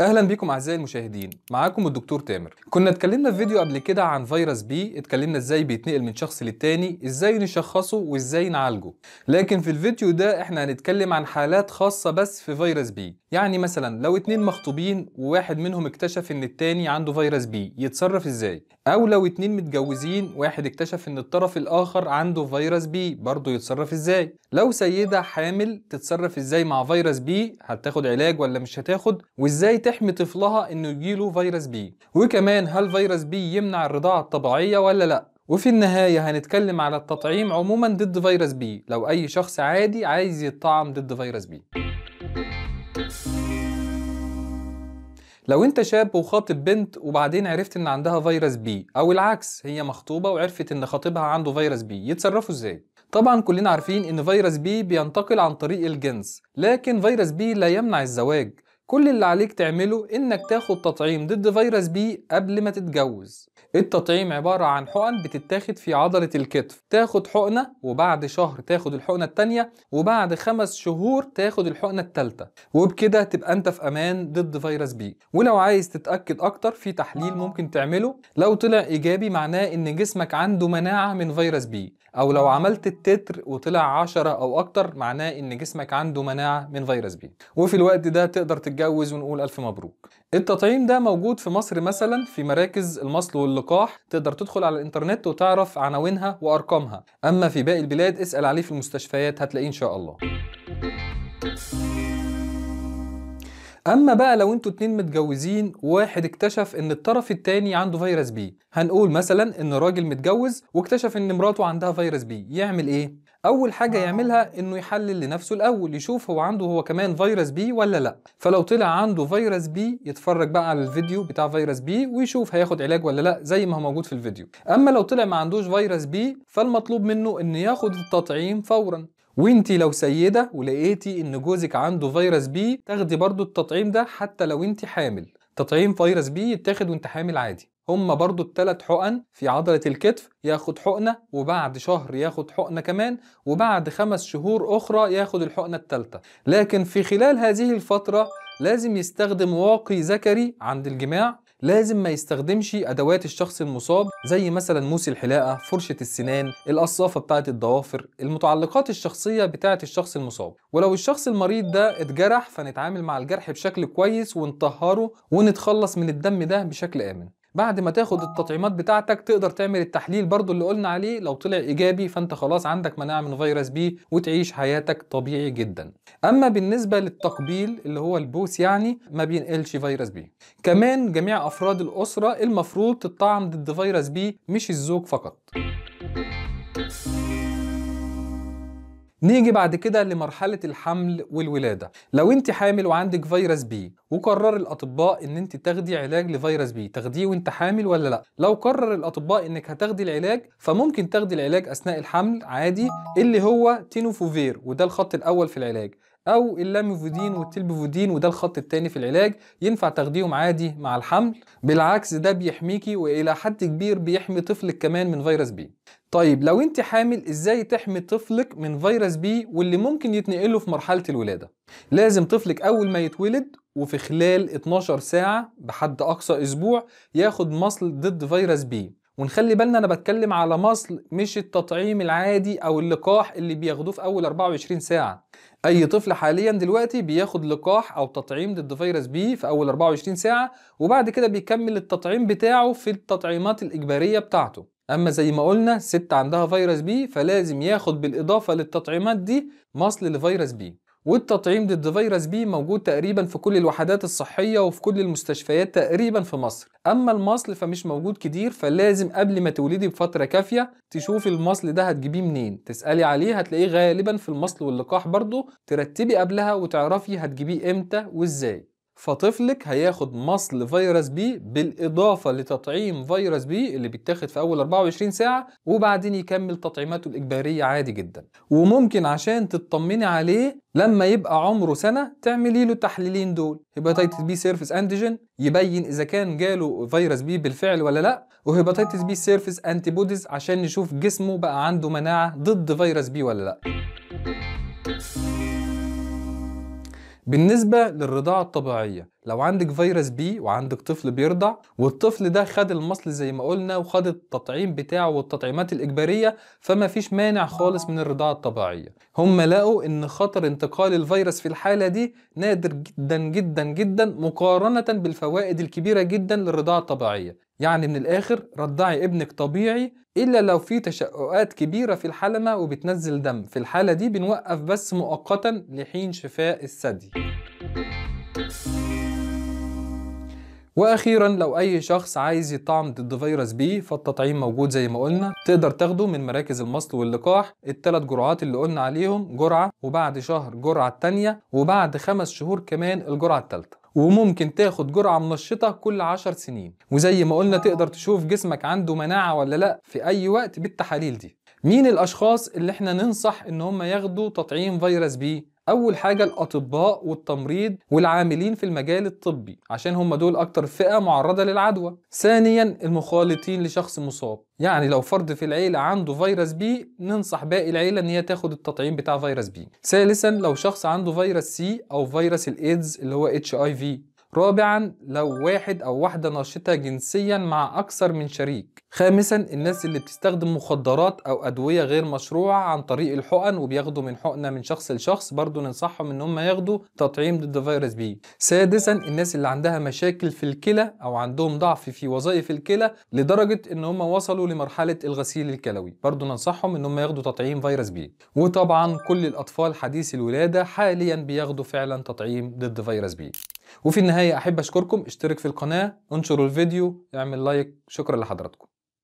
اهلا بيكم اعزائي المشاهدين معاكم الدكتور تامر كنا اتكلمنا في فيديو قبل كده عن فيروس بي اتكلمنا ازاي بيتنقل من شخص للتاني ازاي نشخصه وازاي نعالجه لكن في الفيديو ده احنا هنتكلم عن حالات خاصه بس في فيروس بي يعني مثلا لو اتنين مخطوبين وواحد منهم اكتشف ان التاني عنده فيروس بي يتصرف ازاي او لو اتنين متجوزين واحد اكتشف ان الطرف الاخر عنده فيروس بي برضه يتصرف ازاي لو سيده حامل تتصرف ازاي مع فيروس بي هتاخد علاج ولا مش هتاخد وازاي تحمي طفلها انه يجيله فيروس بي وكمان هل فيروس بي يمنع الرضاعه الطبيعيه ولا لا وفي النهاية هنتكلم على التطعيم عموما ضد فيروس بي لو أي شخص عادي عايز يتطعم ضد فيروس بي لو انت شاب وخاطب بنت وبعدين عرفت ان عندها فيروس بي او العكس هي مخطوبه وعرفت ان خطيبها عنده فيروس بي يتصرفوا ازاي طبعا كلنا عارفين ان فيروس بي بينتقل عن طريق الجنس لكن فيروس بي لا يمنع الزواج كل اللي عليك تعمله انك تاخد تطعيم ضد فيروس بي قبل ما تتجوز التطعيم عبارة عن حقن بتتاخد في عضلة الكتف تاخد حقنة وبعد شهر تاخد الحقنة التانية وبعد خمس شهور تاخد الحقنة التالتة وبكده تبقى انت في امان ضد فيروس بي ولو عايز تتأكد اكتر في تحليل ممكن تعمله لو طلع ايجابي معناه ان جسمك عنده مناعة من فيروس بي او لو آه. عملت التتر وطلع 10 او اكتر معناه ان جسمك عنده مناعه من فيروس بي وفي الوقت ده تقدر تتجوز ونقول الف مبروك التطعيم ده موجود في مصر مثلا في مراكز المصل واللقاح تقدر تدخل على الانترنت وتعرف عناوينها وارقامها اما في باقي البلاد اسال عليه في المستشفيات هتلاقيه ان شاء الله اما بقى لو انتوا اتنين متجوزين واحد اكتشف ان الطرف التاني عنده فيروس بي هنقول مثلا ان راجل متجوز واكتشف ان مراته عندها فيروس بي يعمل ايه اول حاجه آه. يعملها انه يحلل لنفسه الاول يشوف هو عنده هو كمان فيروس بي ولا لا فلو طلع عنده فيروس بي يتفرج بقى على الفيديو بتاع فيروس بي ويشوف هياخد علاج ولا لا زي ما هو موجود في الفيديو اما لو طلع ما عندوش فيروس بي فالمطلوب منه انه ياخد التطعيم فورا وانت لو سيدة ولقيتي ان جوزك عنده فيروس بي تاخدي برضو التطعيم ده حتى لو انت حامل تطعيم فيروس بي يتاخد وانت حامل عادي هما برضو التلات حقن في عضلة الكتف ياخد حقنة وبعد شهر ياخد حقنة كمان وبعد خمس شهور أخرى ياخد الحقنة التالتة لكن في خلال هذه الفترة لازم يستخدم واقي ذكري عند الجماع لازم ما يستخدمش ادوات الشخص المصاب زي مثلا موس الحلاقه فرشه السنان القصافه بتاعه الضوافر المتعلقات الشخصيه بتاعه الشخص المصاب ولو الشخص المريض ده اتجرح فنتعامل مع الجرح بشكل كويس ونطهره ونتخلص من الدم ده بشكل امن بعد ما تاخد التطعيمات بتاعتك تقدر تعمل التحليل برضو اللي قلنا عليه لو طلع ايجابي فانت خلاص عندك مناعه من فيروس بي وتعيش حياتك طبيعي جدا اما بالنسبه للتقبيل اللي هو البوس يعني ما بينقلش فيروس بي كمان جميع افراد الاسره المفروض تطعم ضد فيروس بي مش الزوج فقط نيجي بعد كده لمرحلة الحمل والولادة لو انت حامل وعندك فيروس بي وقرر الاطباء ان انت تاخدي علاج لفيروس بي تاخديه وانت حامل ولا لا لو قرر الاطباء انك هتاخدي العلاج فممكن تاخدي العلاج اثناء الحمل عادي اللي هو تينوفوفير وده الخط الاول في العلاج او اللاميفودين والتلبيفودين وده الخط التاني في العلاج ينفع تاخديهم عادي مع الحمل بالعكس ده بيحميكي والى حد كبير بيحمي طفلك كمان من فيروس بي طيب لو انت حامل ازاي تحمي طفلك من فيروس بي واللي ممكن يتنقله في مرحله الولاده لازم طفلك اول ما يتولد وفي خلال 12 ساعه بحد اقصى اسبوع ياخد مصل ضد فيروس بي ونخلي بالنا انا بتكلم على مصل مش التطعيم العادي او اللقاح اللي بياخدوه في اول 24 ساعه اي طفل حاليا دلوقتي بياخد لقاح او تطعيم ضد فيروس بي في اول 24 ساعه وبعد كده بيكمل التطعيم بتاعه في التطعيمات الاجباريه بتاعته اما زي ما قلنا ست عندها فيروس بي فلازم ياخد بالاضافه للتطعيمات دي مصل لفيروس بي والتطعيم ضد فيروس بي موجود تقريبا في كل الوحدات الصحية وفي كل المستشفيات تقريبا في مصر أما المصل فمش موجود كتير فلازم قبل ما تولدي بفترة كافية تشوفي المصل ده هتجيبيه منين تسألي عليه هتلاقيه غالبا في المصل واللقاح برضه ترتبي قبلها وتعرفي هتجيبيه امتى وازاي فطفلك هياخد مصل فيروس بي بالإضافة لتطعيم فيروس بي اللي بيتاخد في أول 24 ساعة وبعدين يكمل تطعيماته الإجبارية عادي جدا وممكن عشان تطمني عليه لما يبقى عمره سنة تعملي له التحليلين دول هيباتيتس بي سيرفيس أنتيجين يبين إذا كان جاله فيروس بي بالفعل ولا لأ وهيباتيتس بي سيرفيس أنتيبوديز عشان نشوف جسمه بقى عنده مناعة ضد فيروس بي ولا لأ بالنسبة للرضاعة الطبيعية لو عندك فيروس بي وعندك طفل بيرضع والطفل ده خد المصل زي ما قلنا وخد التطعيم بتاعه والتطعيمات الإجبارية فما فيش مانع خالص من الرضاعة الطبيعية هم لقوا إن خطر انتقال الفيروس في الحالة دي نادر جدا جدا جدا مقارنة بالفوائد الكبيرة جدا للرضاعة الطبيعية يعني من الآخر رضعي ابنك طبيعي إلا لو في تشققات كبيرة في الحلمة وبتنزل دم في الحالة دي بنوقف بس مؤقتا لحين شفاء الثدي واخيرا لو اي شخص عايز يطعم ضد فيروس بي فالتطعيم موجود زي ما قلنا تقدر تاخده من مراكز المصل واللقاح الثلاث جرعات اللي قلنا عليهم جرعه وبعد شهر جرعه الثانيه وبعد خمس شهور كمان الجرعه الثالثه وممكن تاخد جرعة منشطة كل 10 سنين وزي ما قلنا تقدر تشوف جسمك عنده مناعة ولا لا في أي وقت بالتحاليل دي مين الأشخاص اللي احنا ننصح إن هم ياخدوا تطعيم فيروس بي اول حاجه الاطباء والتمريض والعاملين في المجال الطبي عشان هم دول اكتر فئه معرضه للعدوى ثانيا المخالطين لشخص مصاب يعني لو فرد في العيله عنده فيروس بي ننصح باقي العيله ان هي تاخد التطعيم بتاع فيروس بي ثالثا لو شخص عنده فيروس سي او فيروس الايدز اللي هو اتش اي في رابعا لو واحد أو واحدة ناشطة جنسيا مع أكثر من شريك خامسا الناس اللي بتستخدم مخدرات أو أدوية غير مشروعة عن طريق الحقن وبياخدوا من حقنة من شخص لشخص برضو ننصحهم إن هم ياخدوا تطعيم ضد فيروس بي سادسا الناس اللي عندها مشاكل في الكلى أو عندهم ضعف في وظائف الكلى لدرجة إن هم وصلوا لمرحلة الغسيل الكلوي برضو ننصحهم إن هم ياخدوا تطعيم فيروس بي وطبعا كل الأطفال حديث الولادة حاليا بياخدوا فعلا تطعيم ضد فيروس بي وفي النهايه احب اشكركم اشترك في القناه انشروا الفيديو اعمل لايك شكرا لحضراتكم